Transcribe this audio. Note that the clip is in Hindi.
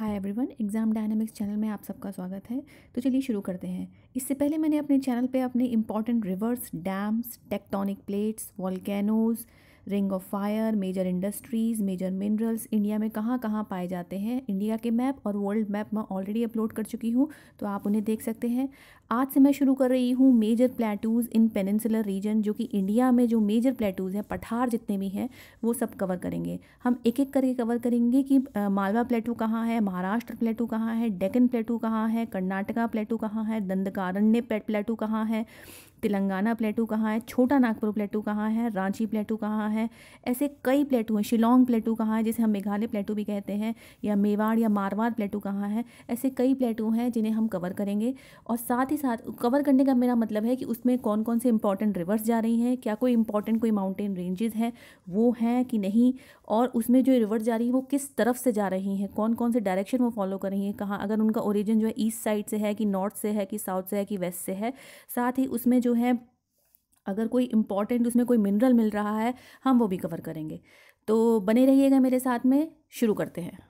हाय एवरीवन एग्ज़ाम डायनामिक्स चैनल में आप सबका स्वागत है तो चलिए शुरू करते हैं इससे पहले मैंने अपने चैनल पे अपने important rivers dams tectonic plates volcanoes ring of fire major industries major minerals India में कहाँ कहाँ पाए जाते हैं इंडिया के मैप और वर्ल्ड मैप मैं ऑलरेडी अपलोड कर चुकी हूँ तो आप उन्हें देख सकते हैं आज से मैं शुरू कर रही हूँ major plateaus in peninsular region जो कि इंडिया में जो मेजर प्लेटूज़ हैं पठार जितने भी हैं वो सब कवर करेंगे हम एक एक करके कवर करेंगे कि मालवा प्लेटू कहाँ है महाराष्ट्र प्लेटू कहाँ है डेकन प्लेटू कहाँ है कर्नाटका प्लेटू कहाँ है दंदकारण्य प्लेटू कहाँ है तेलंगाना प्लेटू कहाँ है छोटा नागपुर प्लेटू कहाँ है रांची प्लेटू कहाँ है ऐसे कई प्लेटू हैं शिलोंग प्लेटू कहाँ है जिसे हम मेघालय प्लेटू भी कहते हैं या मेवाड़ या मारवाड़ प्लेटू कहाँ है ऐसे कई प्लेटू हैं जिन्हें हम कवर करेंगे और साथ ही साथ कवर करने का मेरा मतलब है कि उसमें कौन कौन से इंपॉर्टेंट रिवर्स जा रही हैं क्या कोई इंपॉर्टेंट कोई माउंटेन रेंजेज़ हैं वो हैं कि नहीं और उसमें जो रिवर्स जा रही है वो किस तरफ से जा रही हैं कौन कौन से डायरेक्शन वो फॉलो कर रही हैं कहाँ अगर उनका ओरिजिन जो है ईस्ट साइड से है कि नॉर्थ से है कि साउथ से है कि वेस्ट से है साथ ही उसमें जो जो हैं अगर कोई इम्पॉर्टेंट उसमें कोई मिनरल मिल रहा है हम वो भी कवर करेंगे तो बने रहिएगा मेरे साथ में शुरू करते हैं